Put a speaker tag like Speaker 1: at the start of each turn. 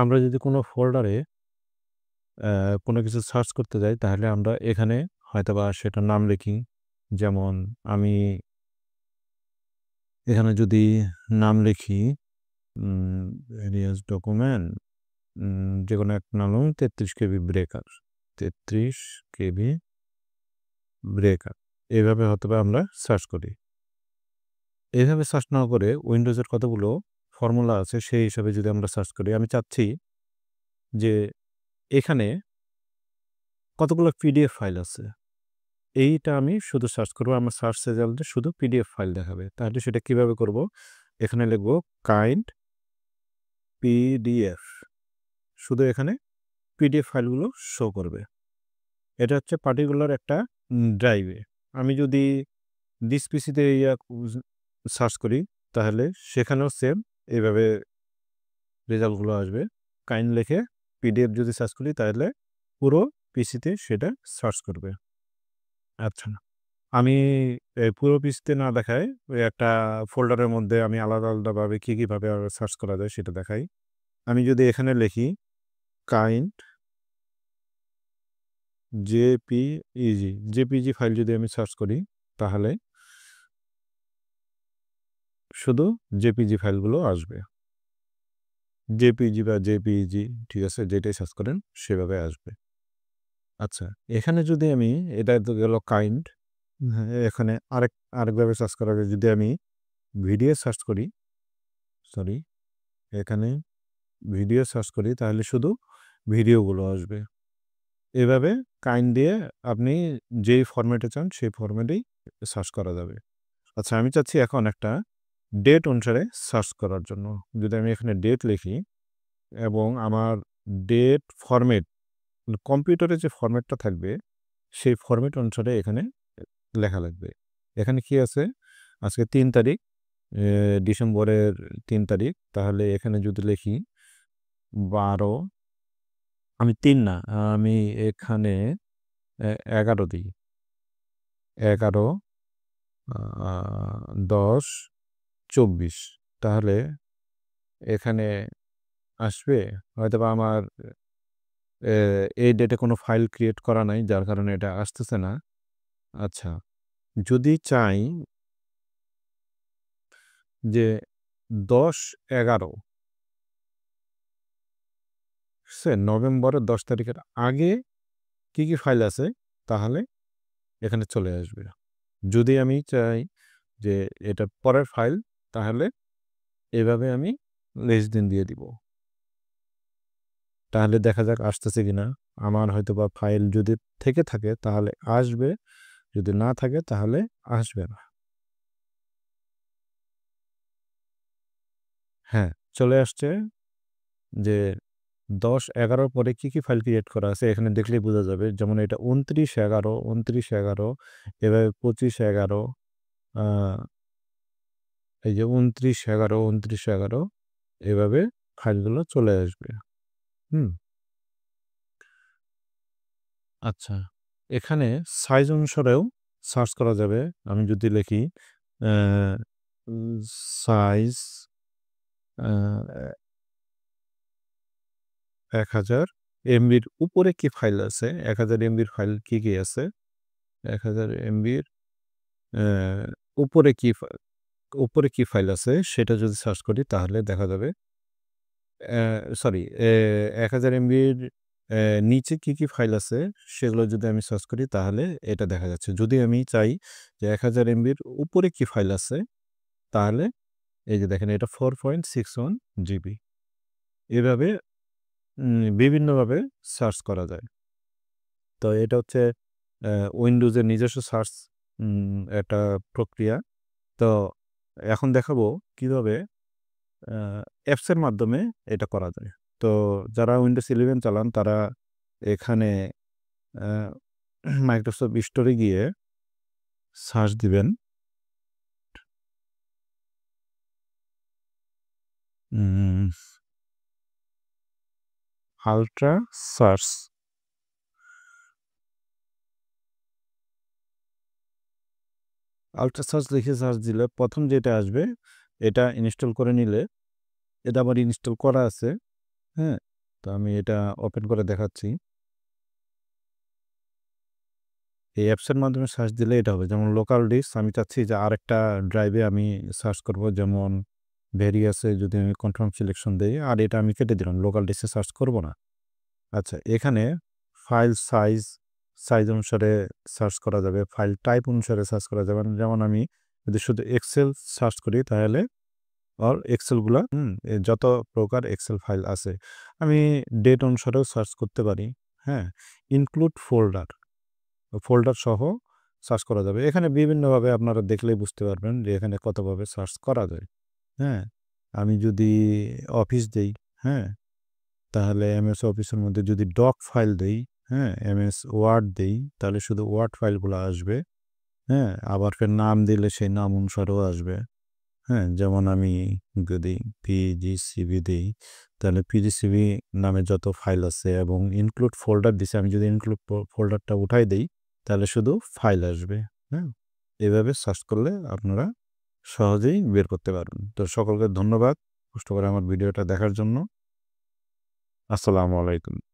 Speaker 1: আমরা যদি কোনো ফোল্ডারে কোনো কিছু সার্চ করতে যাই তাহলে আমরা এখানে হয়তোবা সেটার নাম লিখি যেমন আমি এখানে যদি নাম লিখি রিয়াজ ডকুমেন্ট যে কোনো এক নাম তেত্রিশ কেবি ব্রেকার তেত্রিশ কেবি ব্রেকার এইভাবে হয়তোবা আমরা সার্চ করি এইভাবে সার্চ না করে উইন্ডোজের কতগুলো ফর্মুলা আছে সেই হিসাবে যদি আমরা সার্চ করি আমি চাচ্ছি যে এখানে কতগুলো পিডিএফ ফাইল আছে এইটা আমি শুধু সার্চ করব আমার সার্চ রেজাল্টে শুধু পিডিএফ ফাইল দেখাবে তাহলে সেটা কিভাবে করব এখানে লিখব কাইন্ড পিডিএফ শুধু এখানে পিডিএফ ফাইলগুলো শো করবে এটা হচ্ছে পার্টিকুলার একটা ড্রাইভে আমি যদি ডিসপিসিতে ইয়া সার্চ করি তাহলে সেখানেও সেম এইভাবে রেজাল্টগুলো আসবে কাইন লেখে পিডিএফ যদি সার্চ করি তাহলে পুরো পিসিতে সেটা সার্চ করবে আচ্ছা আমি পুরো পিসিতে না দেখাই ওই একটা ফোল্ডারের মধ্যে আমি আলাদা আলাদাভাবে কী কীভাবে সার্চ করা যায় সেটা দেখাই আমি যদি এখানে লিখি কাইন্ড জেপিইজি জেপিজি ফাইল যদি আমি সার্চ করি তাহলে শুধু জেপিজি ফাইলগুলো আসবে জেপিজি বা জেপিজি ঠিক আছে যেটাই সার্চ করেন সেভাবে আসবে আচ্ছা এখানে যদি আমি এটা তো গেল কাইন্ড হ্যাঁ, এখানে আরেক আরেকভাবে সার্চ করার যদি আমি ভিডিও সার্চ করি সরি এখানে ভিডিও সার্চ করি তাহলে শুধু ভিডিওগুলো আসবে এভাবে কাইন্ড দিয়ে আপনি যেই ফরম্যাটে চান সেই ফরম্যাটেই সার্চ করা যাবে আচ্ছা আমি চাচ্ছি এখন একটা ডেট অনুসারে সার্চ করার জন্য যদি আমি এখানে ডেট লিখি এবং আমার ডেট ফরম্যাট কম্পিউটারে যে ফরম্যাটটা থাকবে সেই ফরম্যাট অনুসারে এখানে লেখা লাগবে এখানে কি আছে আজকে তিন তারিখ ডিসেম্বরের তিন তারিখ তাহলে এখানে যদি লিখি বারো আমি তিন না আমি এখানে এগারো দিই এগারো দশ চব্বিশ তাহলে এখানে আসবে হয়তো বা আমার এই ডেটে কোনো ফাইল ক্রিয়েট করা নাই যার কারণে এটা আসতেছে না আচ্ছা যদি চাই যে দশ এগারো সে নভেম্বরের দশ তারিখের আগে কি কি ফাইল আছে তাহলে এখানে চলে আসবে যদি আমি চাই যে এটা পরের ফাইল তাহলে এভাবে আমি লেস দিন দিয়ে দিব তাহলে দেখা যাক আসতেছে কিনা আমার হয়তো বা ফাইল যদি থেকে থাকে তাহলে আসবে যদি না থাকে তাহলে আসবে না হ্যাঁ চলে আসছে যে দশ এগারোর পরে কি কি ফাইল ক্রিয়েট করা আছে এখানে দেখলেই বোঝা যাবে যেমন এটা উনত্রিশ এগারো উনত্রিশ এগারো এভাবে পঁচিশ এগারো এই যে উনত্রিশ এগারো উনত্রিশ এগারো এভাবে খাসগুলো চলে আসবে হুম আচ্ছা এখানে সাইজ অনুসারেও সার্চ করা যাবে আমি যদি লিখি সাইজ এক হাজার এমবির উপরে কি ফাইল আছে এক হাজার এমবির ফাইল কি কি আছে এক হাজার এমবির উপরে কি উপরে কি ফাইল আছে সেটা যদি সার্চ করি তাহলে দেখা যাবে সরি এক হাজার এমবির নিচে কি কি ফাইল আছে সেগুলো যদি আমি সার্চ করি তাহলে এটা দেখা যাচ্ছে যদি আমি চাই যে এক হাজার এমবির উপরে কি ফাইল আছে তাহলে এই যে দেখেন এটা four point six one GB এভাবে বিভিন্নভাবে সার্চ করা যায় তো এটা হচ্ছে উইন্ডোজের নিজস্ব সার্চ একটা প্রক্রিয়া তো এখন দেখাবো কিভাবে অ্যাপসের মাধ্যমে এটা করা যায় তো যারা উইন্ডোজ ইলেভেন চালান তারা এখানে মাইক্রোসফট স্টোরে গিয়ে সার্চ দিবেন আলট্রা সার্চ আলট্রাসার্চ লিখে সার্চ দিলে প্রথম যেটা আসবে এটা ইনস্টল করে নিলে এটা আমার ইনস্টল করা আছে হ্যাঁ তো আমি এটা ওপেন করে দেখাচ্ছি এই অ্যাপসের মাধ্যমে সার্চ দিলে এটা হবে যেমন লোকাল ডিস্ক আমি চাচ্ছি যে আরেকটা ড্রাইভে আমি সার্চ করব যেমন ভেরিয়াসে যদি আমি কনফার্ম সিলেকশন দিই আর এটা আমি কেটে দিলাম লোকাল ডিসে সার্চ করব না আচ্ছা এখানে ফাইল সাইজ সাইজ অনুসারে সার্চ করা যাবে ফাইল টাইপ অনুসারে সার্চ করা যাবে মানে যেমন আমি যদি শুধু এক্সেল সার্চ করি তাহলে আর এক্সেলগুলো যত প্রকার এক্সেল ফাইল আছে আমি ডেট অনুসারেও সার্চ করতে পারি হ্যাঁ ইনক্লুড ফোল্ডার ফোল্ডার সহ সার্চ করা যাবে এখানে বিভিন্নভাবে আপনারা দেখলেই বুঝতে পারবেন যে এখানে কতভাবে সার্চ করা যায় হ্যাঁ আমি যদি অফিস দেই হ্যাঁ তাহলে এমএস অফিসের মধ্যে যদি ডক ফাইল দেই হ্যাঁ এম এস ওয়ার্ড দিই তাহলে শুধু ওয়ার্ড ফাইলগুলো আসবে হ্যাঁ আবার ফের নাম দিলে সেই নাম অনুসারেও আসবে হ্যাঁ যেমন আমি যদি পিজিসিবি দিই তাহলে পিজিসিবি নামে যত ফাইল আছে এবং ইনক্লুড ফোল্ডার দিছে আমি যদি ইনক্লুড ফোল্ডারটা উঠাই দিই তাহলে শুধু ফাইল আসবে হ্যাঁ এভাবে সার্চ করলে আপনারা সহজেই বের করতে পারবেন তো সকলকে ধন্যবাদ কষ্ট করে আমার ভিডিওটা দেখার জন্য আসসালামু আলাইকুম